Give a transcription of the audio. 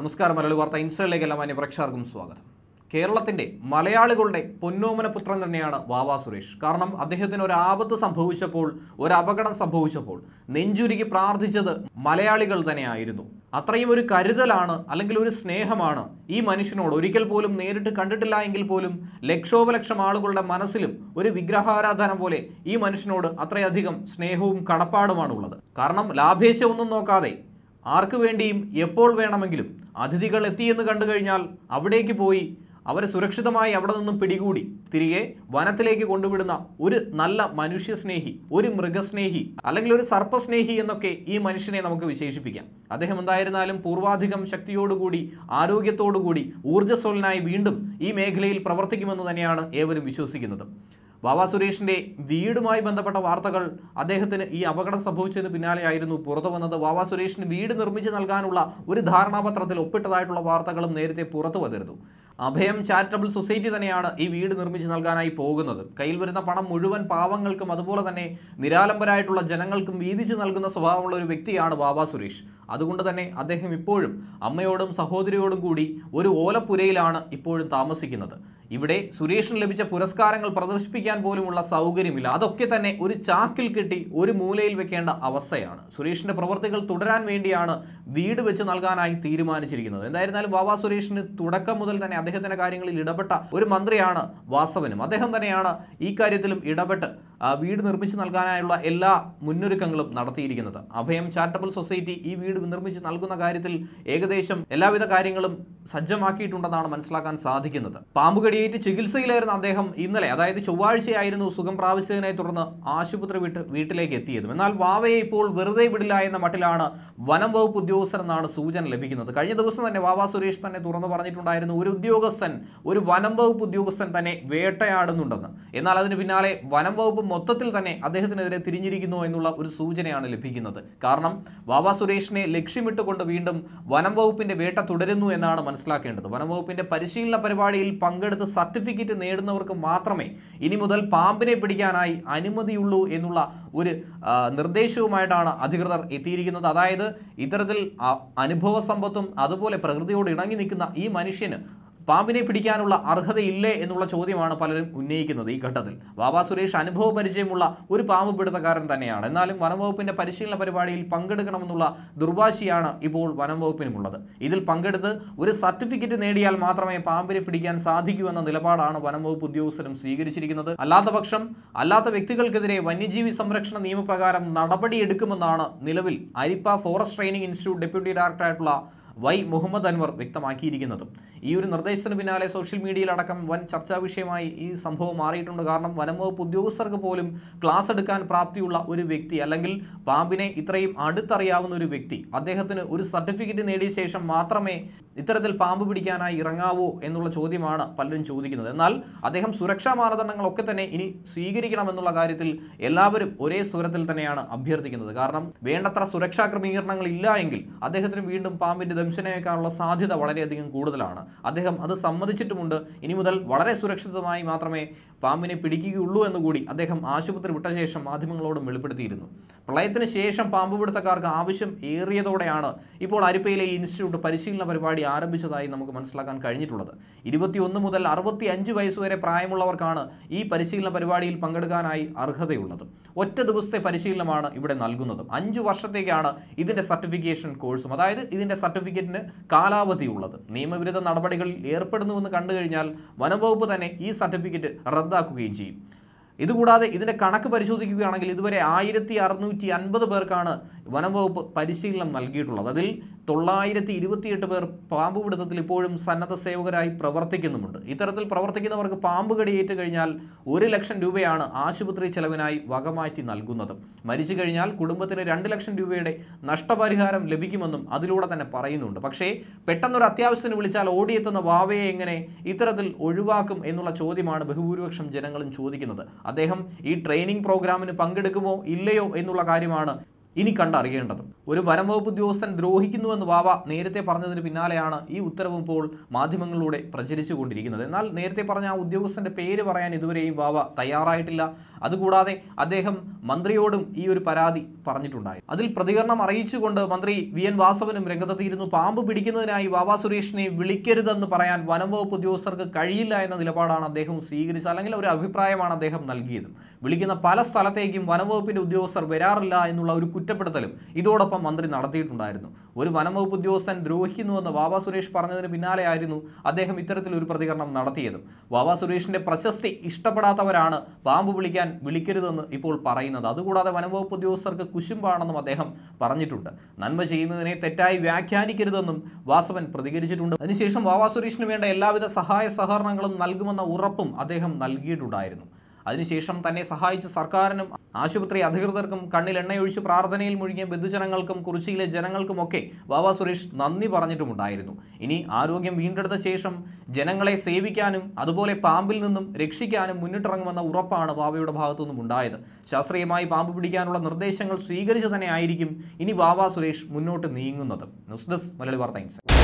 നമസ്കാരം മലയാളി വാർത്ത ഇൻസ്റ്റയിലേക്ക് എല്ലാ മാന്യ പ്രേക്ഷകർക്കും സ്വാഗതം കേരളത്തിൻ്റെ മലയാളികളുടെ പൊന്നോമന പുത്രൻ തന്നെയാണ് വാവാ സുരേഷ് കാരണം അദ്ദേഹത്തിന് ഒരു ആപത്ത് സംഭവിച്ചപ്പോൾ ഒരു അപകടം സംഭവിച്ചപ്പോൾ നെഞ്ചുരുക്കി പ്രാർത്ഥിച്ചത് മലയാളികൾ തന്നെയായിരുന്നു അത്രയും ഒരു കരുതലാണ് അല്ലെങ്കിൽ ഒരു സ്നേഹമാണ് ഈ മനുഷ്യനോട് ഒരിക്കൽ പോലും നേരിട്ട് കണ്ടിട്ടില്ല എങ്കിൽ പോലും ലക്ഷോപലക്ഷം ആളുകളുടെ മനസ്സിലും ഒരു വിഗ്രഹാരാധന പോലെ ഈ മനുഷ്യനോട് അത്രയധികം സ്നേഹവും കടപ്പാടുമാണ് ഉള്ളത് കാരണം ലാഭേച്ഛ ഒന്നും നോക്കാതെ ആർക്കു വേണ്ടിയും എപ്പോൾ വേണമെങ്കിലും അതിഥികൾ എത്തിയെന്ന് കണ്ടു കഴിഞ്ഞാൽ അവിടേക്ക് പോയി അവരെ സുരക്ഷിതമായി അവിടെ നിന്നും പിടികൂടി തിരികെ വനത്തിലേക്ക് കൊണ്ടുവിടുന്ന ഒരു നല്ല മനുഷ്യസ്നേഹി ഒരു മൃഗസ്നേഹി അല്ലെങ്കിൽ ഒരു സർപ്പസ്നേഹി എന്നൊക്കെ ഈ മനുഷ്യനെ നമുക്ക് വിശേഷിപ്പിക്കാം അദ്ദേഹം എന്തായിരുന്നാലും പൂർവാധികം ശക്തിയോടുകൂടി ആരോഗ്യത്തോടുകൂടി ഊർജ്ജസ്വലനായി വീണ്ടും ഈ മേഖലയിൽ പ്രവർത്തിക്കുമെന്ന് തന്നെയാണ് ഏവരും വിശ്വസിക്കുന്നത് ബാബ സുരേഷിൻ്റെ വീടുമായി ബന്ധപ്പെട്ട വാർത്തകൾ അദ്ദേഹത്തിന് ഈ അപകടം സംഭവിച്ചതിന് പിന്നാലെയായിരുന്നു പുറത്തു വന്നത് ബാബ സുരേഷിന് വീട് നിർമ്മിച്ച് നൽകാനുള്ള ഒരു ധാരണാപത്രത്തിൽ ഒപ്പിട്ടതായിട്ടുള്ള വാർത്തകളും നേരത്തെ പുറത്തു വന്നിരുന്നു അഭയം ചാരിറ്റബിൾ സൊസൈറ്റി തന്നെയാണ് ഈ വീട് നിർമ്മിച്ച് നൽകാനായി പോകുന്നത് കയ്യിൽ വരുന്ന പണം മുഴുവൻ പാവങ്ങൾക്കും അതുപോലെ തന്നെ നിരാലംബരായിട്ടുള്ള ജനങ്ങൾക്കും വീതിച്ചു നൽകുന്ന സ്വഭാവമുള്ള ഒരു വ്യക്തിയാണ് ബാബ സുരേഷ് അതുകൊണ്ട് തന്നെ അദ്ദേഹം ഇപ്പോഴും അമ്മയോടും സഹോദരിയോടും കൂടി ഒരു ഓലപ്പുരയിലാണ് ഇപ്പോഴും താമസിക്കുന്നത് ഇവിടെ സുരേഷിന് ലഭിച്ച പുരസ്കാരങ്ങൾ പ്രദർശിപ്പിക്കാൻ പോലുമുള്ള സൗകര്യമില്ല അതൊക്കെ തന്നെ ഒരു ചാക്കിൽ കെട്ടി ഒരു മൂലയിൽ വെക്കേണ്ട അവസ്ഥയാണ് സുരേഷിന്റെ പ്രവൃത്തികൾ തുടരാൻ വേണ്ടിയാണ് വീട് വെച്ച് നൽകാനായി തീരുമാനിച്ചിരിക്കുന്നത് എന്തായിരുന്നാലും വാവാ സുരേഷിന് തുടക്കം മുതൽ തന്നെ അദ്ദേഹത്തിന്റെ കാര്യങ്ങളിൽ ഇടപെട്ട ഒരു മന്ത്രിയാണ് വാസവനും അദ്ദേഹം തന്നെയാണ് ഈ കാര്യത്തിലും ഇടപെട്ട് വീട് നിർമ്മിച്ച് നൽകാനായുള്ള എല്ലാ മുന്നൊരുക്കങ്ങളും നടത്തിയിരിക്കുന്നത് അഭയം ചാരിറ്റബിൾ സൊസൈറ്റി ഈ വീട് നിർമ്മിച്ച് നൽകുന്ന കാര്യത്തിൽ ഏകദേശം എല്ലാവിധ കാര്യങ്ങളും സജ്ജമാക്കിയിട്ടുണ്ടെന്നാണ് മനസ്സിലാക്കാൻ സാധിക്കുന്നത് പാമ്പുകടിയേറ്റ് ചികിത്സയിലായിരുന്ന അദ്ദേഹം ഇന്നലെ അതായത് ചൊവ്വാഴ്ചയായിരുന്നു സുഖം പ്രാപിച്ചതിനെ തുടർന്ന് ആശുപത്രി വിട്ട് വീട്ടിലേക്ക് എത്തിയതും എന്നാൽ വാവയെ ഇപ്പോൾ വെറുതെ വിടില്ല എന്ന മട്ടിലാണ് വനം വകുപ്പ് ഉദ്യോഗസ്ഥരെന്നാണ് സൂചന ലഭിക്കുന്നത് കഴിഞ്ഞ ദിവസം തന്നെ വാവ സുരേഷ് തന്നെ തുറന്നു പറഞ്ഞിട്ടുണ്ടായിരുന്നു ഒരു ഉദ്യോഗസ്ഥൻ ഒരു വനം വകുപ്പ് ഉദ്യോഗസ്ഥൻ തന്നെ വേട്ടയാടുന്നുണ്ടെന്ന് എന്നാൽ അതിന് പിന്നാലെ വനം വകുപ്പ് മൊത്തത്തിൽ തന്നെ അദ്ദേഹത്തിനെതിരെ തിരിഞ്ഞിരിക്കുന്നു എന്നുള്ള ഒരു സൂചനയാണ് ലഭിക്കുന്നത് കാരണം ബാബ സുരേഷിനെ ലക്ഷ്യമിട്ടുകൊണ്ട് വീണ്ടും വനം വകുപ്പിന്റെ വേട്ട തുടരുന്നു എന്നാണ് മനസ്സിലാക്കേണ്ടത് വനം വകുപ്പിന്റെ പരിശീലന പരിപാടിയിൽ പങ്കെടുത്ത് സർട്ടിഫിക്കറ്റ് നേടുന്നവർക്ക് മാത്രമേ ഇനി മുതൽ പാമ്പിനെ പിടിക്കാനായി അനുമതിയുള്ളൂ എന്നുള്ള ഒരു നിർദ്ദേശവുമായിട്ടാണ് അധികൃതർ എത്തിയിരിക്കുന്നത് അതായത് ഇത്തരത്തിൽ അനുഭവ സമ്പത്തും അതുപോലെ പ്രകൃതിയോട് ഇണങ്ങി നിൽക്കുന്ന ഈ മനുഷ്യന് പാമ്പിനെ പിടിക്കാനുള്ള അർഹതയില്ലേ എന്നുള്ള ചോദ്യമാണ് പലരും ഉന്നയിക്കുന്നത് ഈ ഘട്ടത്തിൽ ബാബ സുരേഷ് അനുഭവ പരിചയമുള്ള ഒരു പാമ്പ് പിടുത്തക്കാരൻ തന്നെയാണ് എന്നാലും വനംവകുപ്പിന്റെ പരിശീലന പരിപാടിയിൽ പങ്കെടുക്കണമെന്നുള്ള ദുർവാശിയാണ് ഇപ്പോൾ വനംവകുപ്പിനുമുള്ളത് ഇതിൽ പങ്കെടുത്ത് ഒരു സർട്ടിഫിക്കറ്റ് നേടിയാൽ മാത്രമേ പാമ്പിനെ പിടിക്കാൻ സാധിക്കൂ എന്ന നിലപാടാണ് വനംവകുപ്പ് ഉദ്യോഗസ്ഥരും സ്വീകരിച്ചിരിക്കുന്നത് അല്ലാത്തപക്ഷം അല്ലാത്ത വ്യക്തികൾക്കെതിരെ വന്യജീവി സംരക്ഷണ നിയമപ്രകാരം നടപടിയെടുക്കുമെന്നാണ് നിലവിൽ Arippa forest training institute deputy ഡയറക്ടറായിട്ടുള്ള വൈ മുഹമ്മദ് അൻവർ വ്യക്തമാക്കിയിരിക്കുന്നത് ഈ ഒരു നിർദ്ദേശത്തിന് പിന്നാലെ സോഷ്യൽ മീഡിയയിലടക്കം വൻ ചർച്ചാ വിഷയമായി ഈ സംഭവം മാറിയിട്ടുണ്ട് കാരണം വനംവകുപ്പ് ഉദ്യോഗസ്ഥർക്ക് പോലും ക്ലാസ് എടുക്കാൻ പ്രാപ്തിയുള്ള ഒരു വ്യക്തി അല്ലെങ്കിൽ പാമ്പിനെ ഇത്രയും അടുത്തറിയാവുന്ന ഒരു വ്യക്തി അദ്ദേഹത്തിന് ഒരു സർട്ടിഫിക്കറ്റ് നേടിയ ശേഷം മാത്രമേ ഇത്തരത്തിൽ പാമ്പ് പിടിക്കാനായി ഇറങ്ങാവോ എന്നുള്ള ചോദ്യമാണ് പലരും ചോദിക്കുന്നത് എന്നാൽ അദ്ദേഹം സുരക്ഷാ മാനദണ്ഡങ്ങളൊക്കെ തന്നെ ഇനി സ്വീകരിക്കണമെന്നുള്ള കാര്യത്തിൽ എല്ലാവരും ഒരേ സ്വരത്തിൽ തന്നെയാണ് അഭ്യർത്ഥിക്കുന്നത് കാരണം വേണ്ടത്ര സുരക്ഷാ ക്രമീകരണങ്ങൾ ഇല്ല എങ്കിൽ അദ്ദേഹത്തിന് വീണ്ടും പാമ്പിൻ്റെ ടെൻഷനേക്കാനുള്ള സാധ്യത വളരെയധികം കൂടുതലാണ് അദ്ദേഹം അത് സമ്മതിച്ചിട്ടുമുണ്ട് ഇനി മുതൽ വളരെ സുരക്ഷിതമായി മാത്രമേ പാമ്പിനെ പിടിക്കുകയുള്ളൂ എന്നുകൂടി അദ്ദേഹം ആശുപത്രി വിട്ട ശേഷം മാധ്യമങ്ങളോടും വെളിപ്പെടുത്തിയിരുന്നു പ്രളയത്തിന് ശേഷം പാമ്പ് പിടുത്തക്കാർക്ക് ആവശ്യം ഏറിയതോടെയാണ് ഇപ്പോൾ അരിപ്പയിലെ ഇൻസ്റ്റിറ്റ്യൂട്ട് പരിശീലന പരിപാടി ആരംഭിച്ചതായി നമുക്ക് മനസ്സിലാക്കാൻ കഴിഞ്ഞിട്ടുള്ളത് ഇരുപത്തിയൊന്ന് മുതൽ അറുപത്തി അഞ്ച് വയസ്സുവരെ പ്രായമുള്ളവർക്കാണ് ഈ പരിശീലന പരിപാടിയിൽ പങ്കെടുക്കാനായി അർഹതയുള്ളത് ഒറ്റ ദിവസത്തെ പരിശീലനമാണ് ഇവിടെ നൽകുന്നത് അഞ്ച് വർഷത്തേക്കാണ് ഇതിൻ്റെ സർട്ടിഫിക്കേഷൻ കോഴ്സും അതായത് ഇതിൻ്റെ സർട്ടിഫിക്കേഷൻ സർട്ടിഫിക്കറ്റിന് കാലാവധിയുള്ളത് നിയമവിരുദ്ധ നടപടികളിൽ ഏർപ്പെടുന്നുവെന്ന് കണ്ടു കഴിഞ്ഞാൽ വനംവകുപ്പ് തന്നെ ഈ സർട്ടിഫിക്കറ്റ് റദ്ദാക്കുകയും ചെയ്യും ഇതുകൂടാതെ ഇതിൻ്റെ കണക്ക് പരിശോധിക്കുകയാണെങ്കിൽ ഇതുവരെ ആയിരത്തി പേർക്കാണ് വനംവകുപ്പ് പരിശീലനം നൽകിയിട്ടുള്ളത് അതിൽ തൊള്ളായിരത്തി ഇരുപത്തിയെട്ട് പേർ പാമ്പുപിടുത്തത്തിൽ ഇപ്പോഴും സന്നദ്ധ സേവകരായി പ്രവർത്തിക്കുന്നുമുണ്ട് ഇത്തരത്തിൽ പ്രവർത്തിക്കുന്നവർക്ക് പാമ്പ് കടിയേറ്റ് കഴിഞ്ഞാൽ ഒരു ലക്ഷം രൂപയാണ് ആശുപത്രി ചെലവിനായി വകമാറ്റി നൽകുന്നത് മരിച്ചു കഴിഞ്ഞാൽ കുടുംബത്തിന് രണ്ട് ലക്ഷം രൂപയുടെ നഷ്ടപരിഹാരം ലഭിക്കുമെന്നും അതിലൂടെ തന്നെ പറയുന്നുണ്ട് പക്ഷേ പെട്ടെന്നൊരു അത്യാവശ്യത്തിന് വിളിച്ചാൽ ഓടിയെത്തുന്ന വാവയെ എങ്ങനെ ഇത്തരത്തിൽ ഒഴിവാക്കും എന്നുള്ള ചോദ്യമാണ് ബഹുഭൂരിപക്ഷം ജനങ്ങളും ചോദിക്കുന്നത് അദ്ദേഹം ഈ ട്രെയിനിങ് പ്രോഗ്രാമിന് പങ്കെടുക്കുമോ ഇല്ലയോ എന്നുള്ള കാര്യമാണ് ഇനി കണ്ടറിയേണ്ടതും ഒരു വനം വകുപ്പ് ഉദ്യോഗസ്ഥൻ ദ്രോഹിക്കുന്നുവെന്ന് വാവ നേരത്തെ പറഞ്ഞതിന് പിന്നാലെയാണ് ഈ ഉത്തരവ് ഇപ്പോൾ മാധ്യമങ്ങളിലൂടെ പ്രചരിച്ചു കൊണ്ടിരിക്കുന്നത് എന്നാൽ നേരത്തെ പറഞ്ഞ ആ ഉദ്യോഗസ്ഥൻ്റെ പേര് പറയാൻ ഇതുവരെയും വാവ തയ്യാറായിട്ടില്ല അതുകൂടാതെ അദ്ദേഹം മന്ത്രിയോടും ഈ ഒരു പരാതി പറഞ്ഞിട്ടുണ്ടായി അതിൽ പ്രതികരണം അറിയിച്ചുകൊണ്ട് മന്ത്രി വി എൻ വാസവനും രംഗത്തെത്തിയിരുന്നു പാമ്പ് പിടിക്കുന്നതിനായി വാവ സുരേഷിനെ വിളിക്കരുതെന്ന് പറയാൻ വനം വകുപ്പ് ഉദ്യോഗസ്ഥർക്ക് കഴിയില്ല എന്ന നിലപാടാണ് അദ്ദേഹം സ്വീകരിച്ചത് അല്ലെങ്കിൽ ഒരു അഭിപ്രായമാണ് അദ്ദേഹം നൽകിയത് വിളിക്കുന്ന പല സ്ഥലത്തേക്കും വനംവകുപ്പിന്റെ ഉദ്യോഗസ്ഥർ വരാറില്ല എന്നുള്ള ഒരു കുറ്റപ്പെടുത്തലും ഇതോടൊപ്പം ആരോപണം മന്ത്രി നടത്തിയിട്ടുണ്ടായിരുന്നു ഒരു വനംവകുപ്പ് ഉദ്യോഗസ്ഥൻ ദ്രോഹിക്കുന്നുവെന്ന് ബാബ സുരേഷ് പറഞ്ഞതിന് പിന്നാലെയായിരുന്നു അദ്ദേഹം ഇത്തരത്തിൽ ഒരു പ്രതികരണം നടത്തിയതും ബാബ സുരേഷിന്റെ പ്രശസ്തി ഇഷ്ടപ്പെടാത്തവരാണ് പാമ്പ് വിളിക്കാൻ വിളിക്കരുതെന്ന് ഇപ്പോൾ പറയുന്നത് അതുകൂടാതെ വനംവകുപ്പ് ഉദ്യോഗസ്ഥർക്ക് കുശുമ്പാണെന്നും അദ്ദേഹം പറഞ്ഞിട്ടുണ്ട് നന്മ ചെയ്യുന്നതിനെ തെറ്റായി വ്യാഖ്യാനിക്കരുതെന്നും വാസവൻ പ്രതികരിച്ചിട്ടുണ്ട് അതിനുശേഷം ബാബ സുരേഷിന് വേണ്ട എല്ലാവിധ സഹായ സഹകരണങ്ങളും നൽകുമെന്ന ഉറപ്പും അദ്ദേഹം നൽകിയിട്ടുണ്ടായിരുന്നു അതിനുശേഷം തന്നെ സഹായിച്ച സർക്കാരിനും ആശുപത്രി അധികൃതർക്കും കണ്ണിൽ എണ്ണയൊഴിച്ച് പ്രാർത്ഥനയിൽ മുഴുകിയ ബന്ധുജനങ്ങൾക്കും കുറിച്ചിയിലെ ജനങ്ങൾക്കുമൊക്കെ ബാബ സുരേഷ് നന്ദി പറഞ്ഞിട്ടുമുണ്ടായിരുന്നു ഇനി ആരോഗ്യം വീണ്ടെടുത്ത ശേഷം ജനങ്ങളെ സേവിക്കാനും അതുപോലെ പാമ്പിൽ നിന്നും രക്ഷിക്കാനും മുന്നിട്ടിറങ്ങുമെന്ന ഉറപ്പാണ് ബാബയുടെ ഭാഗത്തു നിന്നും ഉണ്ടായത് ശാസ്ത്രീയമായി പാമ്പ് പിടിക്കാനുള്ള നിർദ്ദേശങ്ങൾ സ്വീകരിച്ചു തന്നെ ആയിരിക്കും ഇനി ബാബ സുരേഷ് മുന്നോട്ട് നീങ്ങുന്നത് ന്യൂസ് ഡെസ്ക് മലയാളി വാർത്ത